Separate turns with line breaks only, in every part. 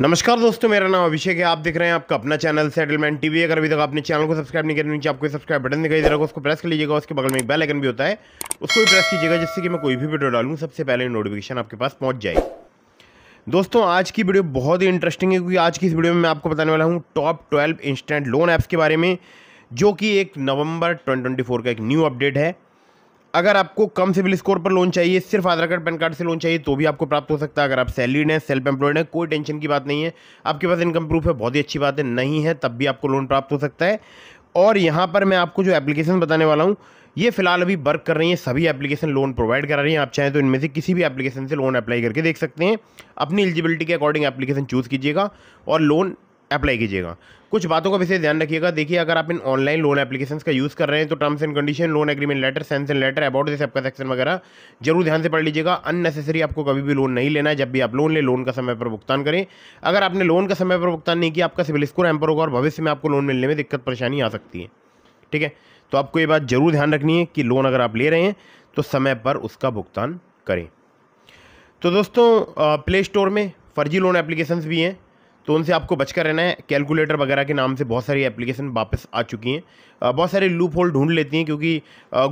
नमस्कार दोस्तों मेरा नाम अभिषेक है आप देख रहे हैं आपका अपना चैनल सेटलमेंट टीवी अगर अभी तक आपने चैनल को सब्सक्राइब नहीं किया तो नीचे आपको सब्सक्राइब बटन दिखाई दे रहा है उसको प्रेस कर लीजिएगा उसके बगल में एक बेल आइकन भी होता है उसको भी प्रेस कीजिएगा जिससे कि मैं कोई भी वीडियो डालूँ सबसे पहले नोटिफिकेशन आपके पास पहुँच जाए दोस्तों आज की वीडियो बहुत ही इंटरेस्टिंग है क्योंकि आज की इस वीडियो में मैं आपको बताने वाला हूँ top twelve instant loan apps के बारे में जो कि एक नवंबर फोर का एक न्यू अपडेट है अगर आपको कम सिविल स्कोर पर लोन चाहिए सिर्फ आधार कार्ड पैन कार्ड से लोन चाहिए तो भी आपको प्राप्त हो सकता है अगर आप सैलरीड हैं सेल्फ एम्प्लॉयड हैं कोई टेंशन की बात नहीं है आपके पास इनकम प्रूफ है बहुत ही अच्छी बात है नहीं है तब भी आपको लोन प्राप्त हो सकता है और यहाँ पर मैं आपको जो एप्लीकेशन बताने वाला हूँ ये फिलहाल अभी वर्क कर रही है सभी एप्लीकेशन लोन प्रोवाइड करा रही है आप चाहें तो इनमें से किसी भी एप्लीकेशन से लोन अप्लाई करके देख सकते हैं अपनी एलिजिबिलिटी के अकॉर्डिंग एप्लीकेशन चूज़ कीजिएगा और लोन अप्लाई कीजिएगा कुछ बातों का विशेष ध्यान रखिएगा देखिए अगर आप इन ऑनलाइन लोन एप्लीकेशन का यूज़ कर रहे हैं तो terms and condition loan agreement letter sanction letter about this आपका सेक्शन वगैरह जरूर ध्यान से पढ़ लीजिएगा अननेसेसरी आपको कभी भी लोन नहीं लेना है जब भी आप लोन ले लोन का समय पर भुगतान करें अगर आपने लोन का समय पर भुगतान नहीं किया आपका सिविल स्कोर एम्पर होगा और भविष्य में आपको लोन मिलने में दिक्कत परेशानी आ सकती है ठीक है तो आपको ये बात जरूर ध्यान रखनी है कि लोन अगर आप ले रहे हैं तो समय पर उसका भुगतान करें तो दोस्तों प्ले स्टोर में फर्जी लोन एप्लीकेशंस भी हैं तो उनसे आपको बचकर रहना है कैलकुलेटर वगैरह के नाम से बहुत सारी एप्लीकेशन वापस आ चुकी हैं बहुत सारे लूप होल ढूंढ लेती हैं क्योंकि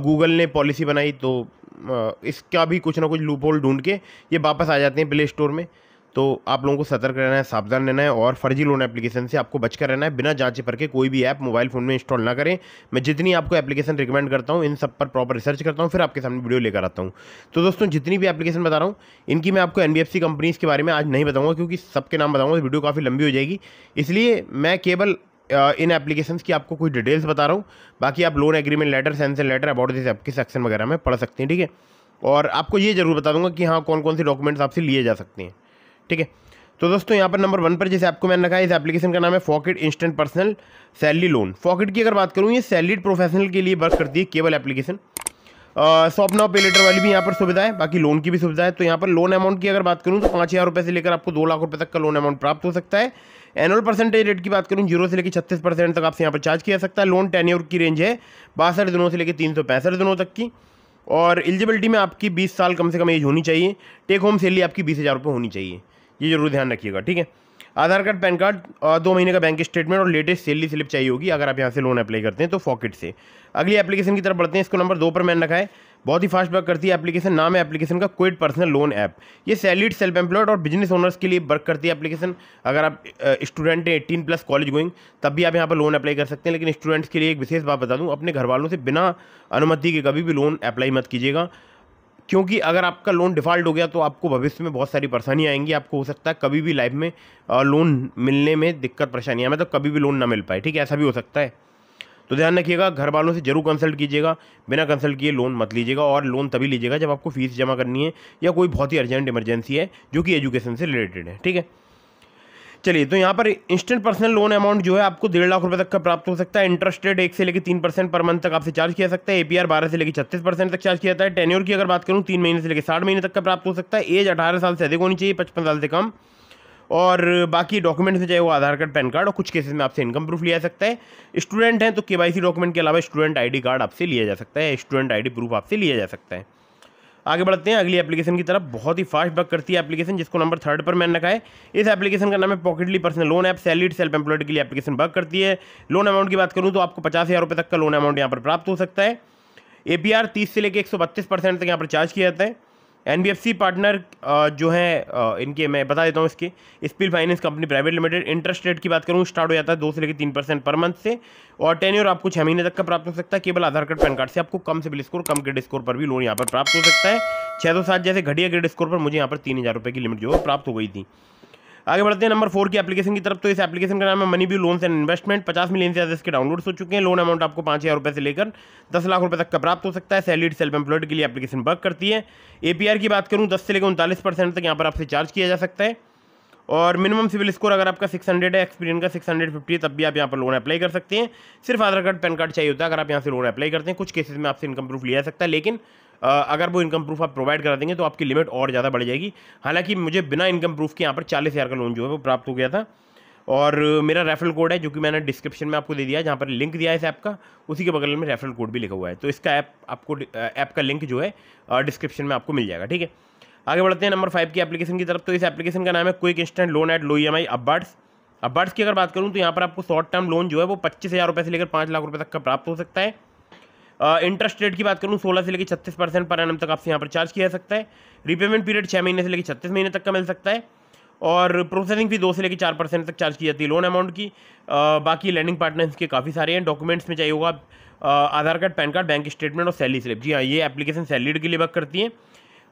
गूगल ने पॉलिसी बनाई तो इसका भी कुछ ना कुछ लूप होल ढूंढ के ये वापस आ जाते हैं प्ले स्टोर में तो आप लोगों को सतर्क रहना है सावधान रहना है और फर्जी लोन एप्लीकेशन से आपको बचकर रहना है बिना जांच पर के कोई भी ऐप मोबाइल फ़ोन में इंस्टॉल ना करें मैं जितनी आपको एप्लीकेशन रिकमेंड करता हूँ इन सब पर प्रॉपर रिसर्च करता हूँ फिर आपके सामने वीडियो लेकर आता हूँ तो दोस्तों जितनी भी एप्लीकेशन बता रहा हूँ इनकी मैं आपको एन कंपनीज़ के बारे में आज नहीं बताऊँगा क्योंकि सबके नाम बताऊँगा वीडियो तो काफ़ी लंबी हो जाएगी इसलिए मैं केवल इन एप्लीकेशन की आपको कुछ डिटेल्स बता रहा हूँ बाकी आप loan agreement letter sanction letter about this आपके सेक्शन वगैरह में पढ़ सकते हैं ठीक है और आपको ये जरूर बता दूंगा कि हाँ कौन कौन से डॉक्यूमेंट्स आपसे लिए जा सकते हैं ठीक है तो दोस्तों यहाँ पर नंबर वन पर जैसे आपको मैंने रखा है इस एप्लीकेशन का नाम है फॉकेट इंस्टेंट पर्सनल सैलरी लोन फॉकेट की अगर बात करूँ ये सैलरीड प्रोफेशनल के लिए वर्क करती है केवल application shop now pay later वाली भी यहाँ पर सुविधा है बाकी लोन की भी सुविधा है तो यहाँ पर लोन अमाउंट की अगर बात करूँ तो पाँच हज़ार रुपये से लेकर आपको दो लाख रुपये तक का लोन अमाउंट प्राप्त हो सकता है एनुअल परसेंटेज रेट की बात करूँ जीरो से लेकर छत्तीस परसेंट तक आपसे यहाँ पर चार्ज किया जा सकता है लोन टेन्योर की रेंज है बासठ दिनों से लेकर तीन दिनों तक की और एलिजिबिलिटी में आपकी बीस साल कम से कम एज होनी चाहिए टेक होम सैलरी आपकी बीस हज़ार रुपये होनी चाहिए ये जरूर ध्यान रखिएगा ठीक है आधार कार्ड पैन कार्ड और दो महीने का बैंक स्टेटमेंट और लेटेस्ट सैलरी स्लिप चाहिए होगी अगर आप यहाँ से लोन अप्लाई करते हैं तो फॉकेट से अगली एप्लीकेशन की तरफ बढ़ते हैं इसको नंबर दो पर मैंने रखा है बहुत ही फास्ट वर्क करती है एप्लीकेशन नाम है एप्लीकेशन का क्विड पर्सनल लोन ऐप ये सैलिड सेल्फ एम्प्लॉयड और बिजनेस ओनर्स के लिए वर्क करती है एप्लीकेशन अगर आप स्टूडेंट हैं एटीन प्लस कॉलेज गोइंग तब भी आप यहाँ पर लोन अप्लाई कर सकते हैं लेकिन स्टूडेंट्स के लिए एक विशेष बात बता दूँ अपने घर वालों से बिना अनुमति के कभी भी लोन अप्लाई मत कीजिएगा क्योंकि अगर आपका लोन डिफ़ॉल्ट हो गया तो आपको भविष्य में बहुत सारी परेशानियाँ आएंगी आपको हो सकता है कभी भी लाइफ में लोन मिलने में दिक्कत परेशानियाँ मतलब कभी भी लोन ना मिल पाए ठीक है ऐसा भी हो सकता है तो ध्यान रखिएगा घर वालों से जरूर कंसल्ट कीजिएगा बिना कंसल्ट किए लोन मत लीजिएगा और लोन तभी लीजिएगा जब आपको फीस जमा करनी है या कोई बहुत ही अर्जेंट इमरजेंसी है जो कि एजुकेशन से रिलेटेड है ठीक है चलिए तो यहाँ पर इंस्टेंट पर्सनल लोन अमाउंट जो है आपको डेढ़ लाख रुपए तक का प्राप्त हो सकता है इंटरेस्ट रेट एक से लेकर तीन परसेंट पर मंथ तक आपसे चार्ज किया सकता है एपीआर बारह से लेकर छत्तीस परसेंट तक चार्ज किया जाता है टेन्योर की अगर बात करूँ तीन महीने से लेकर साठ महीने तक का प्राप्त हो सकता है एज अठारह साल से अधिक होनी चाहिए पचपन साल से कम और बाकी डॉक्यूमेंट्स में चाहे वो आधार कार्ड पैन कार्ड और कुछ केसेस में आपसे इनकम प्रूफ लिया जा सकता है स्टूडेंट हैं तो के डॉक्यूमेंट के अलावा स्टूडेंट आई कार्ड आपसे लिया जा सकता है स्टूडेंट आई प्रूफ आपसे लिया जा सकता है आगे बढ़ते हैं अगली एप्लीकेशन की तरफ बहुत ही फास्ट वर्क करती है एप्लीकेशन जिसको नंबर थर्ड पर मैंने रखा है इस एप्लीकेशन का नाम है PocketLy personal loan app salaried self employed के लिए एप्लीकेशन वर्क करती है लोन अमाउंट की बात करूँ तो आपको पचास हज़ार रुपये तक का लोन अमाउंट यहाँ पर प्राप्त हो सकता है ए पी से लेकर एक सौ बत्तीस परसेंट तक यहाँ पर चार्ज किया जाता है एन पार्टनर जो है इनके मैं बता देता हूँ इसके Speel finance company private limited interest rate की बात करूँ स्टार्ट हो जाता है दो से लेकर तीन परसेंट पर मंथ से और टेन्योर आपको छः महीने तक का प्राप्त हो सकता है केवल आधार कार्ड पैन कार्ड से आपको कम सिबिल स्कोर कम क्रेडिट स्कोर पर भी लोन यहाँ पर प्राप्त हो सकता है छः सौ सात जैसे घटिया क्रेडिट स्कोर पर मुझे यहाँ पर तीन हज़ार रुपये की लिमिट जो है प्राप्त हो गई थी आगे बढ़ते हैं नंबर फोर की एप्लीकेशन की तरफ तो इस एप्लीकेशन का नाम है Money View loans and investment पचास मिलियन से ज़्यादा इसके डाउनलोड हो चुके हैं लोन अमाउंट आपको पाँच हज़ार रुपये से लेकर दस लाख रुपये तक का प्राप्त हो सकता है सैलरी सेल्फ एम्प्लॉयड के लिए एप्लीकेशन वर्क करती है एपीआर की बात करूँ दस से लेकर उनतालीस परसेंट तक यहाँ पर आपसे चार्ज किया जा सकता है और मिनिमम सिविल स्कोर अगर आपका 600 है एक्सपीरियंस का 650 है तब भी आप यहाँ पर लोन अप्लाई कर सकते हैं सिर्फ आधार कार्ड पैन कार्ड चाहिए होता है अगर आप यहाँ से लोन अप्लाई करते हैं कुछ केसेस में आपसे इनकम प्रूफ लिया जा सकता है लेकिन अगर वो इनकम प्रूफ आप प्रोवाइड करा देंगे तो आपकी लिमिट और ज़्यादा बढ़ जाएगी हालांकि मुझे बिना इनकम प्रूफ के यहाँ पर चालीस हज़ार का लोन जो है वो प्राप्त हो गया था और मेरा रेफरल कोड है जो कि मैंने डिस्क्रिप्शन में आपको दे दिया है जहाँ पर लिंक दिया है इस ऐप का उसी के बगल में रेफरल कोड भी लिखा हुआ है तो इसका ऐप आपको ऐप का लिंक जो है डिस्क्रिप्शन में आपको मिल जाएगा ठीक है आगे बढ़ते हैं नंबर फाइव की एप्लीकेशन की तरफ तो इस एप्लीकेशन का नाम है quick instant loan at low E M I अब्बार्ड्स अबार्ड्स की अगर बात करूँ तो यहाँ पर आपको शॉर्ट टर्म लोन जो है वो पच्चीस हज़ार रुपये से लेकर पाँच लाख रुपये तक का प्राप्त हो सकता है इंटरेस्ट रेट की बात करूँ सोलह से लेकर छत्तीस परसेंट पर एन तक आपसे यहाँ पर चार्ज किया जा सकता है रिपेमेंट पीरियड छः महीने से लेकर छत्तीस महीने तक का मिल सकता है और प्रोसेसिंग फी दो से लेकर चार परसेंट तक चार्ज की जाती है लोन अमाउंट की आ, बाकी लैंडिंग पार्टनर्स के काफ़ी सारे हैं डॉक्यूमेंट्स में चाहिए होगा Aadhaar card PAN card bank statement और सैलरी स्लिप जी हाँ ये एप्लीकेशन सैलरीड के लिए वर्क करती है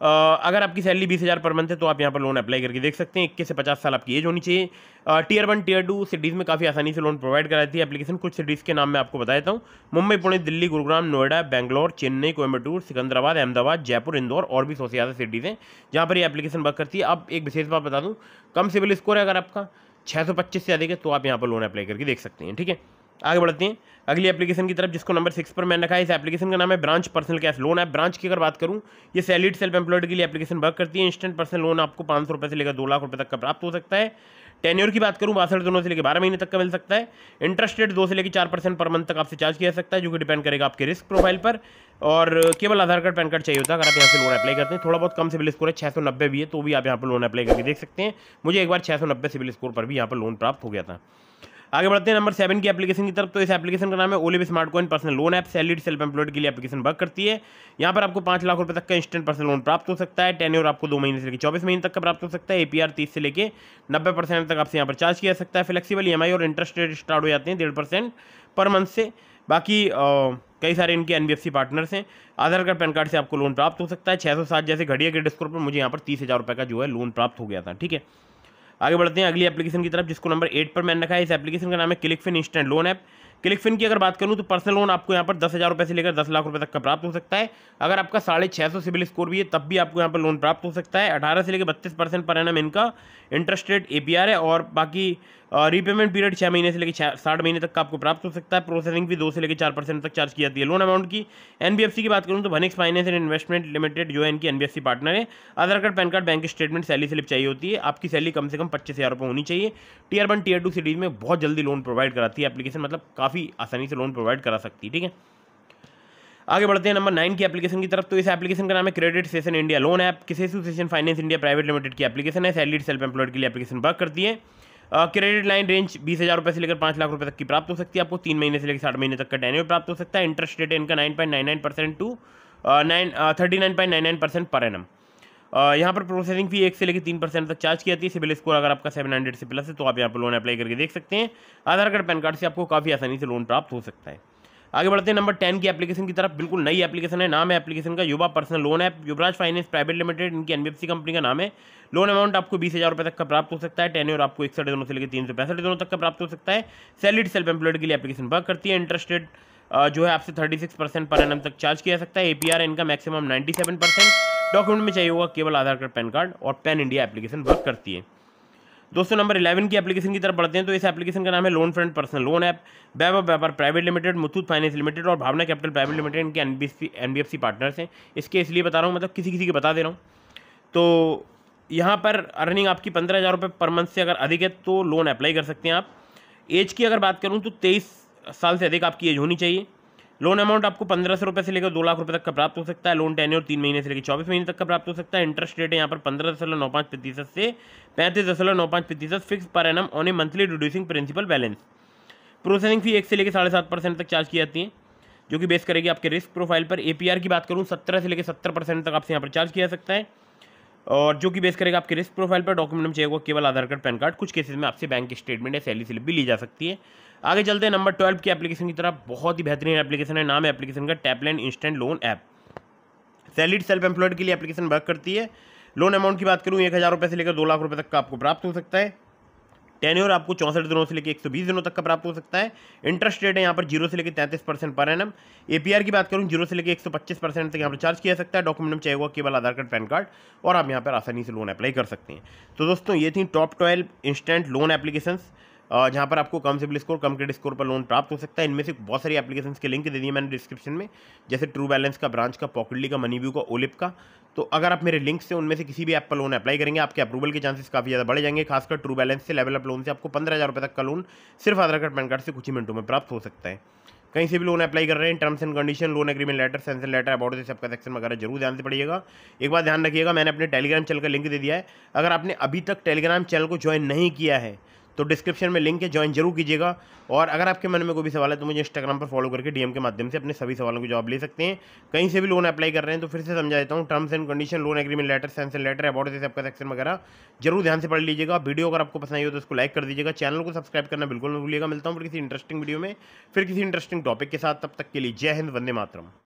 अगर आपकी सैलरी बीस हज़ार पर मंथ है तो आप यहाँ पर लोन अप्लाई करके देख सकते हैं इक्कीस से पचास साल आपकी एज होनी चाहिए tier one tier two cities में काफ़ी आसानी से लोन प्रोवाइड कराती है एप्लीकेशन कुछ सिटीज़ के नाम मैं आपको बता देता हूँ मुंबई पुणे दिल्ली गुरुग्राम नोएडा बैंगलोर चेन्नई कोयम्बटूर सिकंदराबाद अहमदाबाद जयपुर इंदौर और भी सौ से ज़्यादा सिटीज़ हैं जहाँ पर ये एप्लीकेशन वर्क करती है अब एक विशेष बात बता दूँ कम सिविल स्कोर है अगर आपका पच्चीस से अधिक है तो आप यहाँ पर लोन अप्लाई करके देख सकते हैं ठीक है आगे बढ़ते हैं अगली एप्लीकेशन की तरफ जिसको नंबर सिक्स पर मैंने रखा है इस एप्लीकेशन का नाम है Branch personal cash loan app Branch की अगर बात करूँ ये सैलिड सेल्फ एम्प्लॉयड के लिए एप्लीकेशन वर्क करती है इंस्टेंट पर्सनल लोन आपको पाँच सौ रुपये से लेकर दो लाख रुपये तक का प्राप्त हो सकता है टेन्योर की बात करूँ बासठ दोनों से लेकर बारह महीने तक का मिल सकता है इंटरेस्ट रेट दो से लेकर चार परसेंट पर मंथ तक आपसे चार्ज किया जा सकता है जो कि डिपेंड करेगा आपके रिस्क प्रोफाइल पर और केवल आधार कार्ड पैन कार्ड चाहिए होता है अगर आप यहाँ से लोन अप्लाई करते हैं थोड़ा बहुत कम सिविल स्कोर है छः सौ नब्बे भी है तो भी आप यहाँ पर लोन अप्लाई करके देख सकते हैं मुझे एक बार छः सौ नब्बे सिविल स्कोर पर भी यहाँ पर लोन प्राप्त हो गया था आगे बढ़ते हैं नंबर सेवन की एप्लीकेशन की तरफ तो इस एप्लीकेशन का नाम है Olyv Smart Coin personal loan app salaried self employed के लिए एप्लीकेशन वर्क करती है यहाँ पर आपको पाँच लाख रुपये तक का इंस्टेंट पर्सनल लोन प्राप्त हो सकता है टेन आपको दो महीने से लेकर चौबीस महीने तक का प्राप्त हो सकता है ए पी आर तीस से लेकर नब्बे परसेंट तक आपसे यहाँ पर चार्ज किया सकता है फ्लेक्सीबल ई एम आई और इंटरेस्ट रेट स्टार्ट हो जाते हैं डेढ़ परसेंट पर मंथ से बाकी कई सारे इनके एन पार्टनर्स हैं आधार कार्ड पैन कार्ड से आपको लोन प्राप्त हो सकता है छः सौ सात जैसे घड़िया के डिस्कोर पर मुझे यहाँ पर तीस हज़ार रुपये का जो है लोन प्राप्त हो गया था ठीक है आगे बढ़ते हैं अगली एप्लीकेशन की तरफ जिसको नंबर एट पर मैंने रखा है इस एप्लीकेशन का नाम है Click Fin instant loan app ClickFin की अगर बात करूँ तो पर्सनल लोन आपको यहाँ पर दस हज़ार रुपये से लेकर दस लाख रुपये तक का प्राप्त हो सकता है अगर आपका साढ़े छः सौ सिविल स्कोर भी है तब भी आपको यहाँ पर लोन प्राप्त हो सकता है अठारह से लेकर बत्तीस परसेंट पर एन इनका इंटरेस्ट रेट ए है और बाकी रीपेमेंट पीरियड छः महीने से लेकर छः साठ महीने तक का आपको प्राप्त हो सकता है प्रोसेसिंग भी दो से लेकर चार परसेंट तक चार्ज की जाती है लोन अमाउंट की एनबीएफसी की बात करूँ तो Bhanix finance and investment limited जो है इनकी एन पार्टनर है Aadhaar card PAN card bank statement salary slip चाहिए होती है आपकी सैली कम से कम पच्चीस हज़ार रुपये होनी चाहिए tier one tier two cities में बहुत जल्दी लोन प्रोवाइड कराती है अपलीकेशन मतलब काफ़ी आसानी से लोन प्रोवाइड करा सकती है ठीक है आगे बढ़ते हैं नंबर नाइन की एप्लीकेशन की तरफ तो इस एप्लीकेशन का नाम है Credit Saison India loan app किसी association finance India private limited की एप्लीकेशन है सैलरी सेल्फ एम्प्लॉयड के लिए एप्लीकेशन वर्क करती है क्रेडिट लाइन रेंज बीस हज़ार रुपये से लेकर पाँच लाख रुपये तक की प्राप्त हो सकती है आपको तीन महीने से लेकर साठ महीने तक का टेन्यू प्राप्त हो सकता है इंटरेस्ट रेट इनका nine point nine nine percent to nine thirty nine point nine nine percent per annum यहाँ पर प्रोसेसिंग फी एक से लेकर तीन परसेंट तक चार्ज की जाती है सिविल स्कोर अगर आपका सेवन हंड्रेड से प्लस है तो आप यहाँ पर लोन अप्लाई करके देख सकते हैं आधार कार्ड पैन कार्ड से आपको काफ़ी आसानी से लोन प्राप्त हो सकता है आगे बढ़ते हैं नंबर टेन की एप्लीकेशन की तरफ बिल्कुल नई एप्लीकेशन है नाम है एप्लीकेशन का Yuva personal loan app Yuvraj finance private limited इनकी एनबीएफसी कंपनी का नाम है लोन अमाउंट आपको बीस हज़ार रुपये तक का प्राप्त हो सकता है टेन और आपको इकसठ दिनों से लेकर तीन सौ पैंसठ दिनों तक का प्राप्त हो सकता है सैलरीड सेल्फ एम्प्लॉयड के लिए एप्लीकेशन वर्क करती है इंटरेस्टेड जो है आपसे thirty six percent per annum तक चार्ज किया जा सकता है ए पी आर इनका maximum ninety seven percent document में चाहिए होगा केवल आधार कार्ड पैन कार्ड और पैन इंडिया एप्लीकेशन वर्क करती है दोस्तों नंबर इलेवन की एप्लीकेशन की तरफ बढ़ते हैं तो इस एप्लीकेशन का नाम है loan friend personal loan app Vaibhav Vyapar private limited Muthoot finance limited और भावना कैपिटल प्राइवेट लिमिटेड इनके एन बी पार्टनर्स हैं इसके इसलिए बता रहा हूँ मतलब किसी किसी के बता दे रहा हूँ तो यहाँ पर अर्निंग आपकी पंद्रह हज़ार रुपये पर मंथ से अगर अधिक है तो लोन अप्लाई कर सकते हैं आप एज की अगर बात करूँ तो तेईस साल से अधिक आपकी एज होनी चाहिए लोन अमाउंट आपको पंद्रह सौ रुपये से लेकर दो लाख रुपये तक का प्राप्त हो सकता है लोन टेन और तीन महीने से लेकर चौबीस महीने तक का प्राप्त हो सकता है इंटरेस्ट रेट है यहाँ पर पंद्रह दशमलव नौ पाँच प्रतिशत से पैंतीस दशमलव नौ पाँच प्रतिशत fix per annum on a monthly reducing principal balance processing fee एक से लेकर साढ़े सात परसेंट तक चार्ज की जाती है जो कि बेस करेगी आपके रिस्क प्रोफाइल पर ए की बात करूँ सत्रह से लेकर सत्तर परसेंट तक आपसे यहाँ पर चार्ज किया सकता है और जो कि बेस करेगा आपके रिस्क प्रोफाइल पर डॉक्यूमेंट चाहिए होगा केवल आधार कार्ड पैन कार्ड कुछ केसेस में आपसे बैंक स्टेटमेंट या सैलरी स्लिप भी ली जा सकती है आगे चलते हैं नंबर ट्वेल्व की एप्लीकेशन की तरफ बहुत ही बेहतरीन एप्लीकेशन है नाम है एप्लीकेशन का टैपलैंड instant loan app salaried self employed के लिए एप्लीकेशन वर्क करती है लोन अमाउंट की बात करूँ एक हज़ार रुपये से लेकर दो लाख रुपये तक का आपको प्राप्त हो सकता है टेन्योर आपको चौंसठ दिनों से लेकर एक सौ बीस दिनों तक का प्राप्त हो सकता है इंटरेस्ट रेट है यहाँ पर जीरो से लेकर तैंतीस परसेंट पर एनम एपीआर की बात करूँ जीरो से लेकर एक सौ पच्चीस परसेंट तक यहाँ पर चार्ज किया सकता है डॉक्यूमेंट चाहिए होगा केवल आधार कार्ड पैन कार्ड और आप यहाँ पर आसानी से लोन अप्लाई कर सकते हैं तो दोस्तों ये थी top twelve instant loan application जहाँ पर आपको कम सिबिल स्कोर कम क्रेडिट स्कोर पर लोन प्राप्त हो सकता है इनमें से बहुत सारी एप्लीकेशन के लिंक दे दिए मैंने डिस्क्रिप्शन में जैसे ट्रू बैलेंस का ब्रांच का पॉकेटली का मनी व्यू का ओलिप का तो अगर आप मेरे लिंक से उनमें से किसी भी ऐप पर लोन अप्लाई करेंगे आपके अप्रूवल के चांसेस काफ़ी ज़्यादा बढ़ जाएंगे खासकर ट्रू बैलेंस से लेवल अप लोन से आपको पंद्रह हज़ार रुपये तक का लोन सिर्फ आधार कार्ड पैन कार्ड से कुछ ही मिनटों में प्राप्त हो सकता है कहीं से भी लोन अप्लाई कर रहे हैं terms and condition loan agreement letter sanction letter about सबका सेक्शन वगैरह जरूर ध्यान से पड़िएगा एक बार ध्यान रखिएगा मैंने अपने टेलीग्राम चैनल का लिंक दे दिया है अगर आपने अभी तक टेलीग्राम चैनल को ज्वाइन नहीं किया है तो डिस्क्रिप्शन में लिंक है ज्वाइन जरूर कीजिएगा और अगर आपके मन में कोई भी सवाल है तो मुझे इंस्टाग्राम पर फॉलो करके डीएम के माध्यम से अपने सभी सवालों के जवाब ले सकते हैं कहीं से भी लोन अप्लाई कर रहे हैं तो फिर से समझा देता हूँ terms and condition loan agreement letter sanction letter about जैसे आपका सेक्शन वगैरह जरूर ध्यान से पढ़ लीजिएगा वीडियो अगर आपको पसंद आई हो तो उसको लाइक कर दीजिएगा चैनल को सब्सक्राइब करना बिल्कुल मत भूलिएगा मिलता हूँ फिर किसी इंटरेस्टिंग वीडियो में फिर किसी इंटरेस्टिंग टॉपिक के साथ तब तक के लिए जय हिंद वंदे मातरम